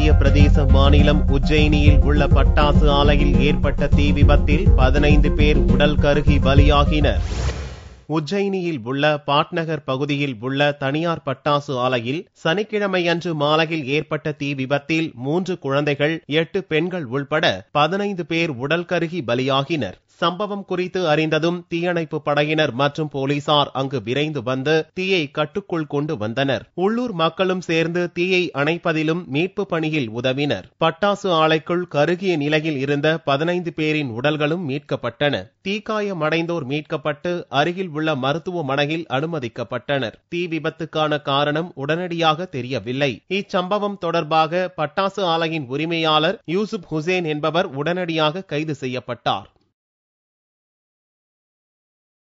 மத்திய பிரதேச மாநிலம் உஜ்ஜயினியில் உள்ள பட்டாசு ஆலையில் ஏற்பட்ட தீ விபத்தில் பதினைந்து பேர் உடல் கருகி பலியாகினர் உஜ்ஜயினியில் உள்ள பாட்நகர் பகுதியில் உள்ள தனியார் பட்டாசு ஆலையில் சனிக்கிழமையன்று மாலையில் ஏற்பட்ட தீ விபத்தில் மூன்று குழந்தைகள் எட்டு பெண்கள் உள்பட பதினைந்து பேர் உடல் கருகி பலியாகினர் சம்பவம் குறித்து அறிந்ததும் தீயணைப்பு படையினர் மற்றும் போலீசார் அங்கு விரைந்து வந்து தீயை கட்டுக்குள் கொண்டு வந்தனர் உள்ளூர் மக்களும் சேர்ந்து தீயை அணைப்பதிலும் மீட்பு பணியில் உதவினர் பட்டாசு ஆலைக்குள் கருகிய நிலையில் இருந்த பதினைந்து பேரின் உடல்களும் மீட்கப்பட்டன தீக்காயமடைந்தோர் மீட்கப்பட்டு அருகில் உள்ள மருத்துவமனையில் அனுமதிக்கப்பட்டனர் தீ விபத்துக்கான காரணம் உடனடியாக தெரியவில்லை இச்சம்பவம் தொடர்பாக பட்டாசு ஆலையின் உரிமையாளர் யூசுப் ஹுசேன் என்பவர் உடனடியாக கைது செய்யப்பட்டார்